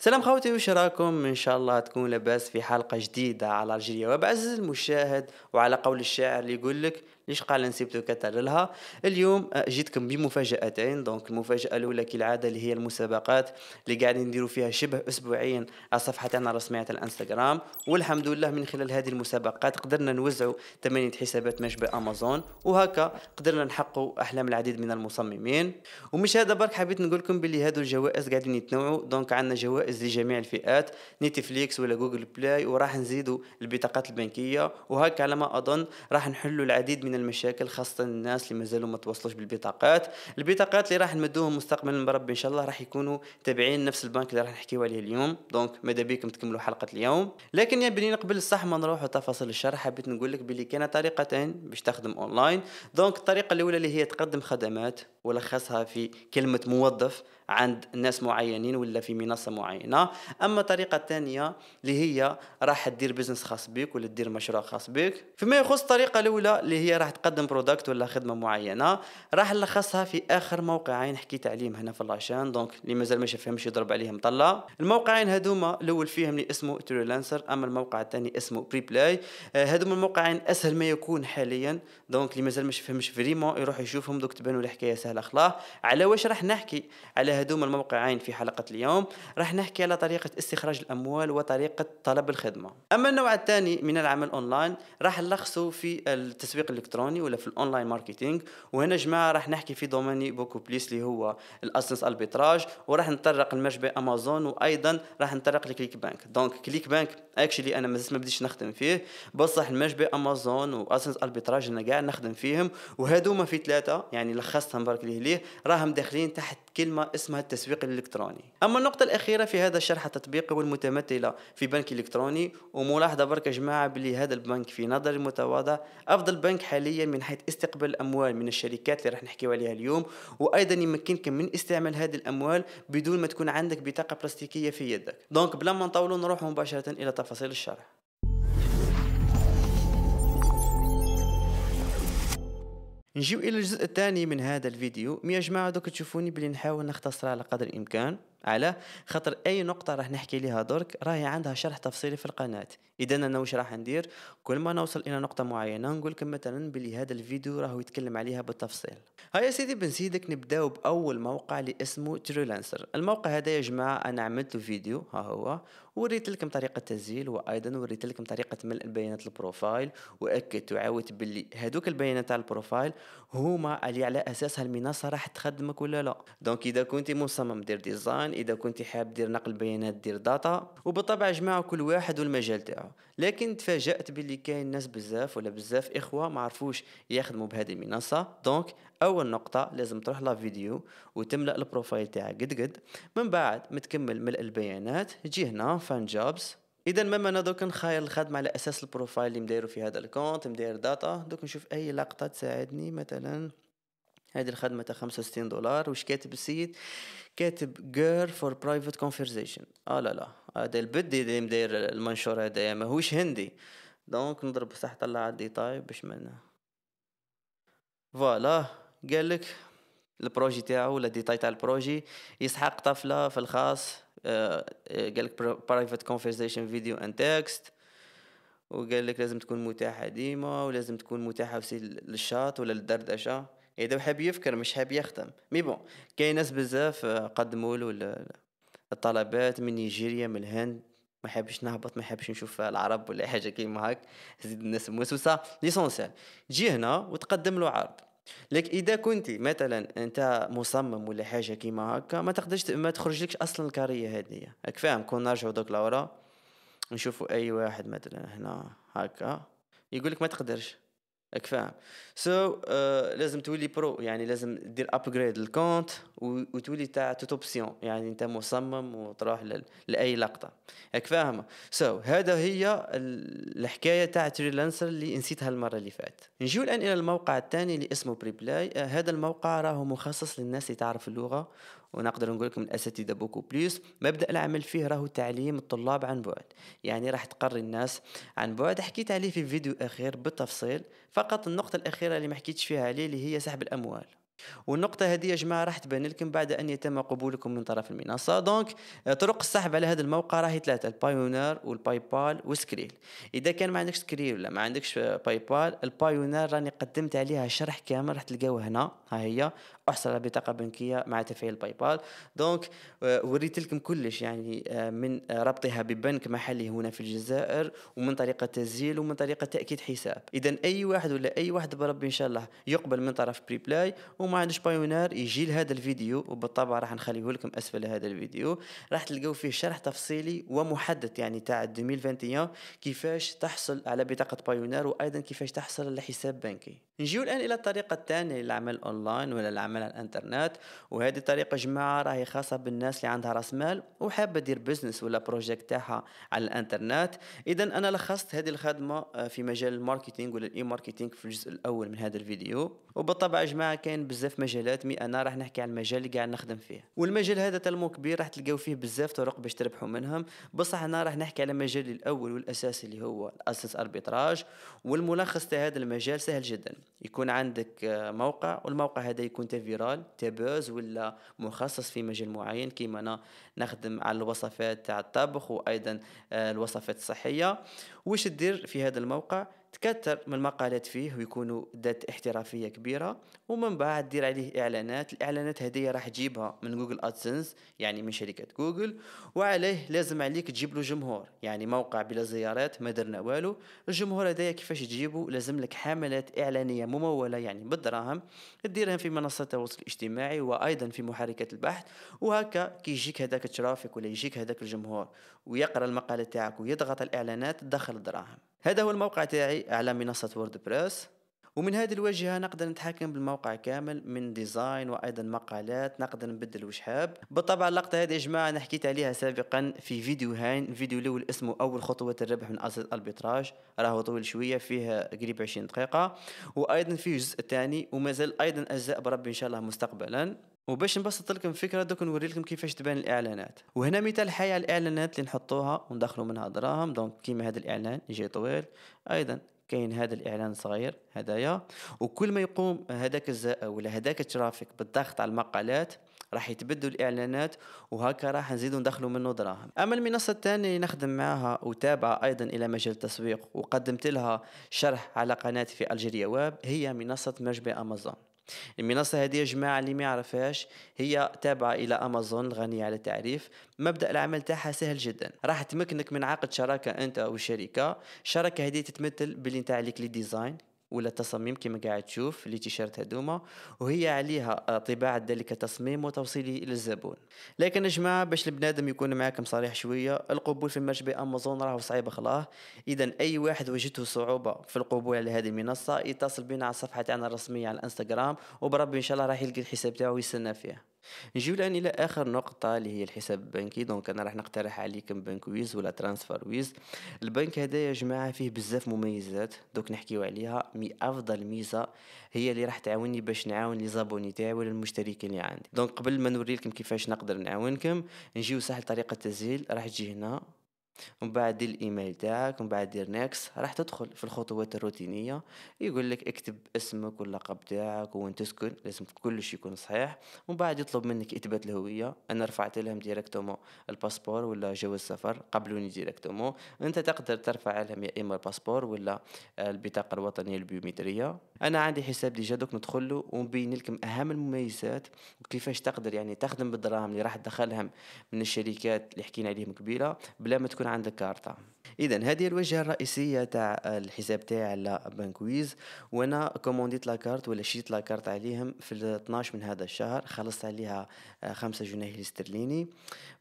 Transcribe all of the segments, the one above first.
سلام خوتي وش راكم ان شاء الله تكون لاباس في حلقه جديده على الجزيره وابعز المشاهد وعلى قول الشاعر اللي يقول لك ليش قال نسيبتو كتر لها اليوم آه، جيتكم بمفاجاتين دونك المفاجاه الاولى كالعاده اللي هي المسابقات اللي قاعدين نديروا فيها شبه اسبوعيا على صفحه الرسميه تاع الانستغرام والحمد لله من خلال هذه المسابقات قدرنا نوزعوا ثمانيه حسابات مشبه امازون وهكا قدرنا نحققوا احلام العديد من المصممين ومش هذا برك حبيت نقول لكم باللي هذو الجوائز قاعدين يتنوعوا دونك عندنا جوائز لجميع الفئات نتفليكس ولا جوجل بلاي وراح نزيدوا البطاقات البنكيه وهكا على ما اظن راح نحلوا العديد من المشاكل خاصه الناس اللي مازالوا ما توصلوش بالبطاقات البطاقات اللي راح نمدوهم مستقبلا بربي ان شاء الله راح يكونوا تابعين نفس البنك اللي راح نحكيو عليه اليوم دونك ماذا بيكم تكملوا حلقه اليوم لكن يا بني قبل الصح ما نروحوا تفاصيل الشرح حبيت نقول لك بلي كان طريقتين باش تخدم اونلاين دونك الطريقه الاولى اللي هي تقدم خدمات ولخصها في كلمة موظف عند ناس معينين ولا في منصة معينة أما طريقة ثانية اللي هي راح تدير بزنس خاص بك ولا تدير مشروع خاص بك فيما يخص الطريقة الأولى اللي هي راح تقدم برودكت ولا خدمة معينة راح نلخصها في آخر موقعين حكيت عليهم هنا في لاشان دونك اللي مازال ما شافهمش يضرب عليهم طلة الموقعين هذوما الأول فيهم اللي اسمه تريلانسر أما الموقع الثاني اسمه بري بلاي آه، هذوما الموقعين أسهل ما يكون حاليا دونك اللي مازال ما شافهمش فريمون يروح يشوفهم دوك تبانوا الحكاية سهلة الاخلاق على واش راح نحكي على هذوما الموقعين في حلقه اليوم راح نحكي على طريقه استخراج الاموال وطريقه طلب الخدمه اما النوع الثاني من العمل اونلاين راح نلخصه في التسويق الالكتروني ولا في الاونلاين ماركتينغ وهنا جماعه راح نحكي في دوميني بوكو بليس اللي هو الاسنس البيتراج وراح نطرق المشبع امازون وايضا راح نطرق الكليك بانك دونك كليك بانك اكشلي انا مازلت ما بديش نخدم فيه بصح المشبع امازون واسنس البيتراج انا كاع نخدم فيهم وهذوما في ثلاثه يعني لخصتهم برك بارك الله ليه راهم داخلين تحت كلمة اسمها التسويق الإلكتروني أما النقطة الأخيرة في هذا الشرح التطبيقي والمتمثلة في بنك إلكتروني وملاحظة برك جماعة بلي هذا البنك في نظري المتواضع أفضل بنك حاليا من حيث استقبال الأموال من الشركات اللي راح نحكيو عليها اليوم وأيضا يمكنك من استعمال هذه الأموال بدون ما تكون عندك بطاقة بلاستيكية في يدك دونك بلا ما نطولوا نروح مباشرة إلى تفاصيل الشرح نجيو الى الجزء الثاني من هذا الفيديو مي يا جماعه دوك تشوفوني بلي نحاول نختصر على قدر الامكان علاه خاطر اي نقطه راح نحكي ليها درك راهي عندها شرح تفصيلي في القناه اذا انا واش راح ندير كل ما نوصل الى نقطه معينه نقول لكم مثلا بلي هذا الفيديو راهو يتكلم عليها بالتفصيل هيا سيدي بن سيدك نبداو باول موقع اللي اسمه تريلانسر الموقع هذا يا جماعه انا عملت فيديو ها هو وريت لكم طريقه التسجيل وايضا وريت لكم طريقه ملء البيانات البروفايل واكدت وعاودت باللي هذوك البيانات تاع البروفايل هما اللي على اساسها المنصه راح تخدمك ولا لا دونك اذا كنت مصمم دير ديزاين اذا كنت حاب دير نقل بيانات دير داتا وبالطبع جمع كل واحد والمجال تاعو لكن تفاجات باللي كاين ناس بزاف ولا بزاف اخوه ما عرفوش يخدموا بهذه المنصه دونك اول نقطه لازم تروح لا فيديو وتملا البروفايل تاعك قد قد من بعد متكمل ملء البيانات تجي هنا فان جوبز اذا مما انا دوك نخايل الخدمه على اساس البروفايل اللي مدايرو في هذا الكونت مداير داتا دوك نشوف اي لقطه تساعدني مثلا هذه الخدمة تاع 65 دولار واش كاتب السيد كاتب جير فور برايفت كونفرزيشن اه لا لا آه، هذا البدي اللي مداير المنشور ما ماهوش هندي دونك نضرب بصح طلع الديتاي طيب، باش من فوالا قالك البروجي تاعو ولا ديتاي تاع البروجي يسحق طفله في الخاص قالك برايفت كونفرزيشن فيديو اند تكست وقال لك لازم تكون متاحه ديما ولازم تكون متاحه في الشات ولا للدردشه إيه، اذا حاب يفكر مش حاب يخدم مي بون كاين ناس بزاف آه، قدموا له الطلبات من نيجيريا من الهند ما حابش نهبط ما حابش نشوف العرب ولا حاجه كيما هاك زيد الناس موسوسه ليسونسيال تجي هنا وتقدم له عرض لك اذا كنت مثلا انت مصمم ولا حاجه كيما هكا ما تقدرش ما تخرج لكش اصلا الكاريه هذه راك فاهم كون نرجعوا دوك لورا نشوفوا اي واحد مثلا هنا هكا يقول لك ما تقدرش راك فاهم سو so, uh, لازم تولي برو يعني لازم دير ابجريد للكونت وتولي تاع توت اوبسيون يعني انت مصمم وتروح ل... لاي لقطه راك فاهمه سو so, هذا هي الحكايه تاع تريلانسر اللي نسيتها المره اللي فاتت نجيو الان الى الموقع الثاني اللي اسمه بريبلاي آه، هذا الموقع راهو مخصص للناس اللي تعرف اللغه ونقدر نقول لكم الاساتذه بوكو بليس مبدا العمل فيه راهو تعليم الطلاب عن بعد يعني راح تقري الناس عن بعد حكيت عليه في فيديو اخير بالتفصيل فقط النقطه الاخيره اللي ما حكيتش فيها عليه اللي هي سحب الاموال والنقطة هذه يا جماعة راح تبان لكم بعد أن يتم قبولكم من طرف المنصة دونك آه، طرق السحب على هذا الموقع راهي ثلاثة البايونير والباي بال وسكريل إذا كان ما عندكش سكريل ولا ما عندكش آه، باي بال البايونير راني قدمت عليها شرح كامل راح تلقاوه هنا ها هي احصل على بطاقة بنكية مع تفعيل باي بال دونك آه، وريت لكم كلش يعني من ربطها ببنك محلي هنا في الجزائر ومن طريقة تسجيل ومن طريقة تأكيد حساب إذا أي واحد ولا أي واحد بربي إن شاء الله يقبل من طرف بلاي وما عندوش بايونير يجي لهذا الفيديو وبالطبع راح نخليه لكم اسفل هذا الفيديو راح تلقاو فيه شرح تفصيلي ومحدد يعني تاع 2021 كيفاش تحصل على بطاقه بايونير وايضا كيفاش تحصل على حساب بنكي نجيو الان الى الطريقه الثانيه للعمل اونلاين ولا العمل على الانترنت وهذه الطريقه جماعه راهي خاصه بالناس اللي عندها راس مال وحابه دير بزنس ولا بروجيكت تاعها على الانترنت اذا انا لخصت هذه الخدمه آه، في مجال الماركتينغ ولا الاي ماركتينغ في الجزء الاول من هذا الفيديو وبالطبع جماعه كاين بزاف مجالات مي انا راح نحكي على المجال اللي قاعد نخدم فيه والمجال هذا تلمو كبير راح تلقاو فيه بزاف طرق باش تربحوا منهم بصح انا راح نحكي على مجالي الاول والاساسي اللي هو الاسس اربيتراج والملخص تاع هذا المجال سهل جدا يكون عندك آه، موقع والموقع هذا يكون تفيرال تابوز ولا مخصص في مجال معين كيما انا نخدم على الوصفات تاع الطبخ وايضا آه، الوصفات الصحيه واش دير في هذا الموقع تكثر من المقالات فيه ويكونوا ذات احترافيه كبيره ومن بعد دير عليه اعلانات الاعلانات هدية راح تجيبها من جوجل ادسنس يعني من شركه جوجل وعليه لازم عليك تجيب له جمهور يعني موقع بلا زيارات ما درنا والو الجمهور هذايا كيفاش تجيبه لازم لك حملات اعلانيه مموله يعني بالدراهم تديرهم في منصات التواصل الاجتماعي وايضا في محركات البحث وهكا كي يجيك هذاك الترافيك ولا يجيك هذاك الجمهور ويقرا المقاله تاعك ويضغط الاعلانات دخل الدراهم هذا هو الموقع تاعي على منصة ووردبريس ومن هذه الواجهه نقدر نتحكم بالموقع كامل من ديزاين وايضا مقالات نقدر نبدل وش حاب بالطبع اللقطه هذه يا جماعه انا حكيت عليها سابقا في فيديو هين الفيديو الاول اسمه اول خطوه الربح من أصل الأربيتراج راهو طويل شويه فيه قريب 20 دقيقه وايضا فيه جزء ثاني ومازال ايضا اجزاء بربي ان شاء الله مستقبلا وباش نبسط لكم الفكره دوك نوري لكم كيفاش تبان الاعلانات وهنا مثال حي على الاعلانات اللي نحطوها وندخلوا منها دراهم دونك كيما هذا الاعلان يجي طويل ايضا كاين هذا الاعلان صغير هدايا وكل ما يقوم هذاك الزائر ولا هذاك الترافيك بالضغط على المقالات راح يتبدوا الاعلانات وهكا راح نزيدوا ندخلوا منه دراهم اما المنصه الثانيه اللي نخدم معاها وتابعه ايضا الى مجال التسويق وقدمت لها شرح على قناتي في الجيريا واب هي منصه مجبي امازون المنصة هذه يا جماعة اللي ما يعرفهاش هي تابعة إلى أمازون غنية على التعريف مبدأ العمل تاعها سهل جدا راح تمكنك من عقد شراكة أنت أو الشركة الشراكة هذه تتمثل باللي نتاع ليك ديزاين ولا تصميم كما قاعد تشوف لي تيشيرت هذوما وهي عليها طباعة ذلك التصميم وتوصيله إلى الزبون لكن يا جماعة باش البنادم يكون معاكم صريح شوية القبول في المرج بأمازون راه صعيب خلاه إذا أي واحد وجدته صعوبة في القبول على هذه المنصة يتصل بنا على الصفحة تاعنا الرسمية على الانستغرام وبربي إن شاء الله راح يلقى الحساب تاعو ويستنى فيه نجيو الان الى اخر نقطه اللي هي الحساب البنكي دونك انا راح نقترح عليكم بنك ويز ولا ترانسفر ويز البنك هذا يا جماعه فيه بزاف مميزات دوك نحكيو عليها مي افضل ميزه هي اللي راح تعاوني باش نعاون لي زابوني تاعي ولا المشتركين اللي عندي دونك قبل ما نوري لكم كيفاش نقدر نعاونكم نجيو سهل طريقه التسجيل راح تجي هنا ومن بعد دير الايميل تاعك ومن بعد دير نيكس راح تدخل في الخطوات الروتينيه يقول لك اكتب اسمك واللقب تاعك وين تسكن لازم كل شيء يكون صحيح ومن بعد يطلب منك اثبات الهويه انا رفعت لهم ديريكتومون الباسبور ولا جواز السفر قبلوني ديريكتومون انت تقدر ترفع لهم يا اما الباسبور ولا البطاقه الوطنيه البيومتريه انا عندي حساب ديجا دوك ندخل له ونبين لكم اهم المميزات وكيفاش تقدر يعني تخدم بالدراهم اللي راح تدخلهم من الشركات اللي حكينا عليهم كبيره بلا ما تكون عندك كارتا اذا هذه الواجهه الرئيسيه تاع الحساب تاعي على بانكويز وانا كومونديت كارت ولا شريت كارت عليهم في 12 من هذا الشهر خلصت عليها 5 آه، جنيه استرليني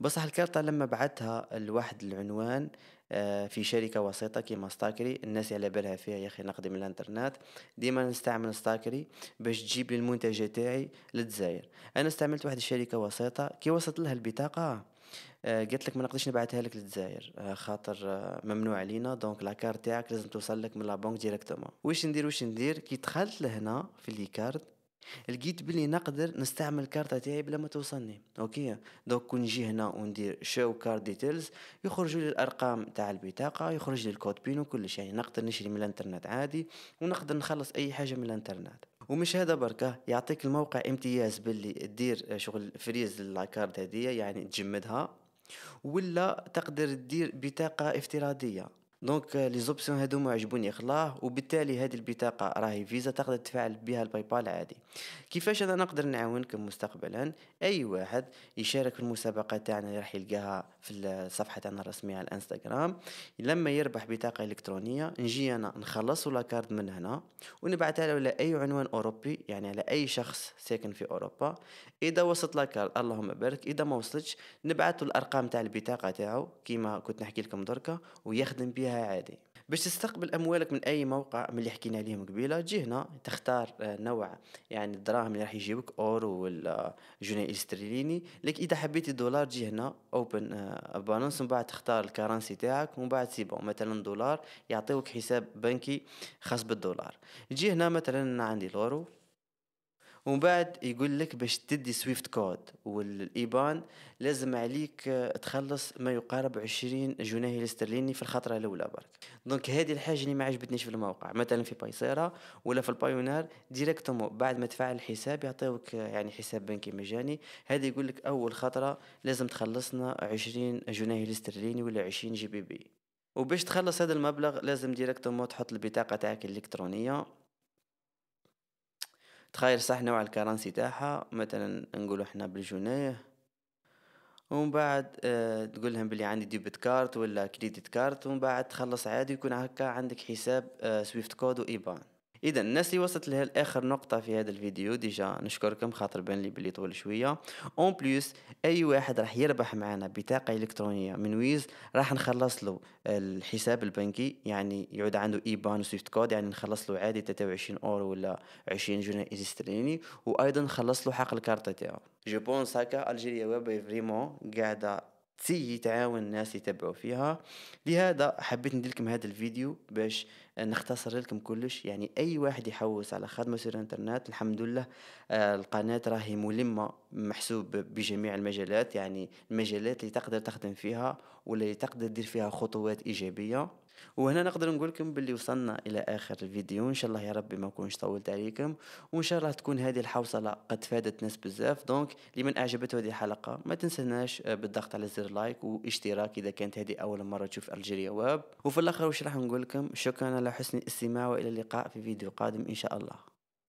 بصح الكارتة لما بعتها لواحد العنوان آه، في شركة وسيطة كيما ستاكري الناس على بالها فيها يا أخي نقدم الانترنت ديما نستعمل ستاكري باش تجيب لي المنتجات تاعي للدزاير أنا استعملت واحد الشركة وسيطة كي وصلت لها البطاقة آه، قالت لك ما نقدرش نبعثها لك للجزائر آه، خاطر آه، ممنوع علينا دونك لاكارت تاعك لازم توصل لك من لابنك ديريكتومون واش ندير واش ندير كي دخلت لهنا في ليكارت لقيت بلي نقدر نستعمل الكارت تاعي بلا ما توصلني اوكي دونك كون نجي هنا وندير شو كارد ديتيلز يخرجوا لي الارقام تاع البطاقه يخرج لي الكود بين وكلش يعني نقدر نشري من الانترنت عادي ونقدر نخلص اي حاجه من الانترنت ومش هذا بركة يعطيك الموقع امتياز باللي دير شغل فريز لاكارد هدية يعني تجمدها ولا تقدر دير بطاقة افتراضية دونك لي زوبسيون هادو عجبوني خلاه وبالتالي هذه البطاقه راهي فيزا تقدر تفعل بها الباي بال عادي كيفاش انا نقدر نعاونكم مستقبلا اي واحد يشارك في المسابقه تاعنا اللي راح يلقاها في الصفحه تاعنا الرسميه على الانستغرام لما يربح بطاقه الكترونيه نجي انا نخلص ولا كارد من هنا ونبعثها له على اي عنوان اوروبي يعني على اي شخص ساكن في اوروبا اذا وصلت لاكارد اللهم بارك اذا ما وصلتش نبعث الارقام تاع البطاقه تاعو كيما كنت نحكي لكم دركا ويخدم بها عادي باش تستقبل اموالك من اي موقع من اللي حكينا عليهم قبيله تجي هنا تختار آه، نوع يعني الدراهم اللي راح يجيبك اورو ولا آه، جنيه استرليني لك اذا حبيتي دولار تجي هنا اوبن بالانس من بعد تختار الكرنسي تاعك ومن بعد سيبو مثلا دولار يعطيوك حساب بنكي خاص بالدولار تجي هنا مثلا عندي الاورو ومن بعد يقول لك باش تدي سويفت كود والايبان لازم عليك آه، تخلص ما يقارب 20 جنيه الاسترليني في الخطره الاولى برك دونك هذه الحاجه اللي ما عجبتنيش في الموقع مثلا في بايسيرا ولا في البايونير ديريكتومو بعد ما تفعل الحساب يعطيوك آه، يعني حساب بنكي مجاني هذا يقول لك اول خطره لازم تخلصنا 20 جنيه الاسترليني ولا 20 جي بي بي وباش تخلص هذا المبلغ لازم ديريكتومو تحط البطاقه تاعك الالكترونيه تخير صح نوع الكرنسي تاعها مثلا نقولو حنا بالجنيه ومن بعد آه، تقول لهم بلي عندي ديبت كارت ولا كريديت كارت ومن بعد تخلص عادي يكون هكا عندك حساب آه، سويفت كود وايبان اذا الناس اللي وصلت لها لاخر نقطه في هذا الفيديو ديجا نشكركم خاطر بان لي بلي طول شويه اون بليس اي واحد راح يربح معنا بطاقه الكترونيه من ويز راح نخلص له الحساب البنكي يعني يعود عنده ايبان وسويفت كود يعني نخلص له عادي 23 اورو ولا 20 جنيه استرليني وايضا نخلص له حق الكارت تاعو جو بونس هكا الجيريا ويب فريمون قاعده تسي تعاون الناس يتبعوا فيها لهذا حبيت ندير لكم هذا الفيديو باش نختصر لكم كلش يعني اي واحد يحوس على خدمه سير الانترنت الحمد لله آه، القناه راهي ملمه محسوب بجميع المجالات يعني المجالات اللي تقدر تخدم فيها ولا اللي تقدر تدير فيها خطوات ايجابيه وهنا نقدر نقول لكم باللي وصلنا الى اخر الفيديو ان شاء الله يا ربي ما نكونش طولت عليكم وان شاء الله تكون هذه الحوصله قد فادت ناس بزاف دونك لمن اعجبته هذه الحلقه ما تنسناش آه، بالضغط على زر لايك واشتراك اذا كانت هذه اول مره تشوف الجيريا واب وفي الاخر واش راح نقول لكم شكرا على حسن الاستماع والى اللقاء في فيديو قادم ان شاء الله